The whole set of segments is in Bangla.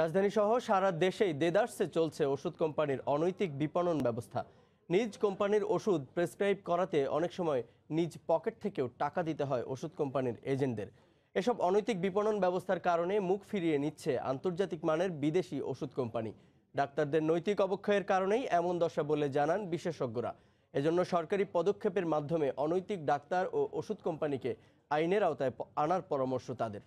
রাজধানী সহ সারা দেশেই দেদার্সে চলছে ওষুধ কোম্পানির অনৈতিক বিপণন ব্যবস্থা নিজ কোম্পানির ওষুধ প্রেসক্রাইব করাতে অনেক সময় নিজ পকেট থেকেও টাকা দিতে হয় ওষুধ কোম্পানির এজেন্টদের এসব অনৈতিক বিপণন ব্যবস্থার কারণে মুখ ফিরিয়ে নিচ্ছে আন্তর্জাতিক মানের বিদেশি ওষুধ কোম্পানি ডাক্তারদের নৈতিক অবক্ষয়ের কারণেই এমন দশা বলে জানান বিশেষজ্ঞরা এজন্য সরকারি পদক্ষেপের মাধ্যমে অনৈতিক ডাক্তার ও ওষুধ কোম্পানিকে আইনের আওতায় আনার পরামর্শ তাদের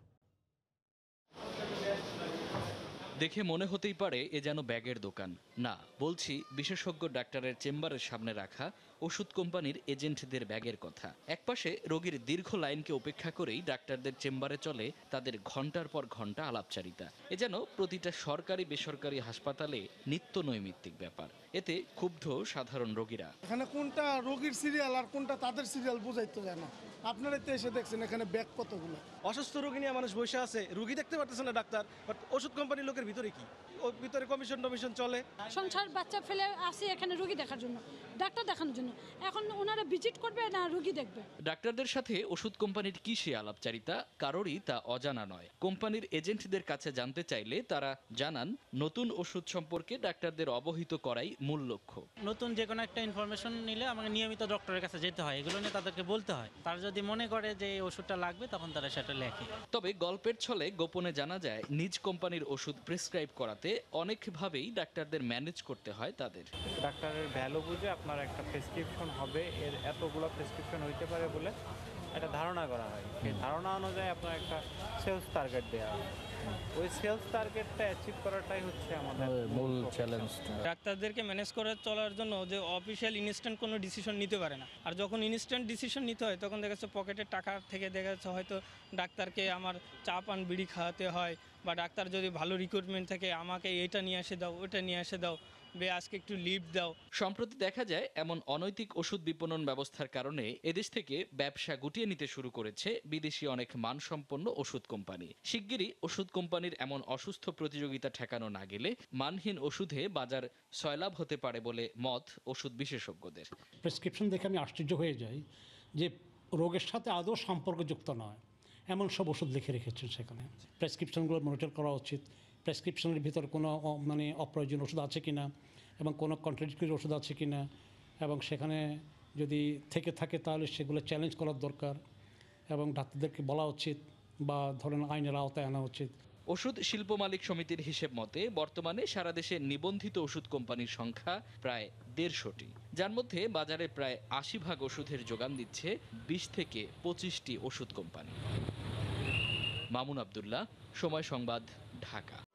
দেখে মনে হতেই পারে এ যেন ব্যাগের দোকান না বলছি বিশেষজ্ঞ ডাক্তারের চেম্বারের সামনে রাখা ওষুধ কোম্পানির এজেন্টদের ব্যাগের কথা একপাশে রোগীর দীর্ঘ লাইনকে উপেক্ষা করেই ডাক্তারদের চেম্বারে চলে তাদের ঘন্টার পর ঘন্টা আলাপচারিতা এ যেন প্রতিটা সরকারি বেসরকারি হাসপাতালে নিত্য নৈমিত্তিক ব্যাপার এতে ক্ষুব্ধ সাধারণ রোগীরা এখানে কোনটা রোগীর সিরিয়াল আর কোনটা তাদের সিরিয়াল বোঝাইতে যায় না আপনারা তো এসে দেখছেন এখানে ব্যাগ কতগুলো অসুস্থ রোগী নিয়ে মানুষ বসে আছে রোগী দেখতে পারতেছে না ডাক্তার বাট ওষুধ কোম্পানির লোকের ভিতরে কি ওর ভিতরে কমিশন টমিশন চলে সংসার বাচ্চা ফেলে আসি এখানে রোগী দেখার জন্য ডাক্তার দেখানোর জন্য জন্য এখন ওনারা ভিজিট করবে না রুগী দেখবে ডাক্তারদের সাথে ওষুধ কোম্পানির কি সে আলাপচারিতা কারোরই তা অজানা নয় কোম্পানির এজেন্টদের কাছে জানতে চাইলে তারা জানান নতুন ওষুধ সম্পর্কে ডাক্তারদের অবহিত করাই মূল লক্ষ্য নতুন যে কোনো একটা ইনফরমেশন নিলে আমাকে নিয়মিত ডক্টরের কাছে যেতে হয় এগুলো নিয়ে তাদেরকে বলতে হয় তারা যদি মনে করে যে ওষুধটা লাগবে তখন তারা সেটা লেখে তবে গল্পের ছলে গোপনে জানা যায় নিজ কোম্পানির ওষুধ প্রেসক্রাইব করাতে অনেকভাবেই ডাক্তারদের ম্যানেজ করতে হয় তাদের ডাক্তারের ভ্যালু বুঝে আপনার একটা প্রেসক্রিপ প্রেসক্রিপশন হবে এর এতগুলো প্রেসক্রিপশন হইতে পারে বলে একটা ধারণা করা হয় ধারণা অনুযায়ী আপনার একটা সেলস টার্গেট দেওয়া ওই সেলস টার্গেটটা অ্যাচিভ করাটাই হচ্ছে আমাদের মূল চ্যালেঞ্জ ডাক্তারদেরকে ম্যানেজ করে চলার জন্য যে অফিসিয়াল ইনস্ট্যান্ট কোনো ডিসিশন নিতে পারে না আর যখন ইনস্ট্যান্ট ডিসিশন নিতে হয় তখন দেখা যাচ্ছে পকেটের টাকা থেকে দেখা যাচ্ছে হয়তো ডাক্তারকে আমার চা পান বিড়ি খাওয়াতে হয় বা ডাক্তার যদি ভালো রিক্রুটমেন্ট থাকে আমাকে এটা নিয়ে এসে দাও ওটা নিয়ে এসে দাও বে আজকে একটু লিভ দাও সম্প্রতি দেখা যায় এমন অনৈতিক ওষুধ বিপণন ব্যবস্থার কারণে এদেশ থেকে ব্যবসা গুটিয়ে নিতে শুরু করেছে বিদেশি দেশি অনেক মানসম্পন্ন ওষুধ কোম্পানি শিগগিরই ওষুধ কোম্পানির এমন অসুস্থ প্রতিযোগিতা ঠেকানো না গেলে মানহীন ওষুধে বাজার সয়লাভ হতে পারে বলে মত ওষুধ বিশেষজ্ঞদের প্রেসক্রিপশন দেখে আমি আশ্চর্য হয়ে যাই যে রোগের সাথে আদৌ সম্পর্কযুক্ত নয় এমন সব ওষুধ লিখে রেখেছেন সেখানে প্রেসক্রিপশনগুলো মনিটর করা উচিত প্রেসক্রিপশনের ভিতর কোনো মানে অপ্রয়োজনীয় ওষুধ আছে কি না এবং কোনো কন্ট্রাডিক্টরি ওষুধ আছে কি না এবং সেখানে যদি থেকে থাকে তাহলে সেগুলো চ্যালেঞ্জ করার দরকার এবং ডাক্তারদেরকে বলা উচিত বা ধরেন আইনের আওতায় আনা উচিত ওষুধ শিল্প মালিক সমিতির হিসেব মতে বর্তমানে সারা দেশে নিবন্ধিত ওষুধ কোম্পানির সংখ্যা প্রায় দেড়শোটি যার মধ্যে বাজারে প্রায় আশি ভাগ ওষুধের যোগান দিচ্ছে বিশ থেকে পঁচিশটি ওষুধ কোম্পানি মামুন আবদুল্লাহ সময় সংবাদ ঢাকা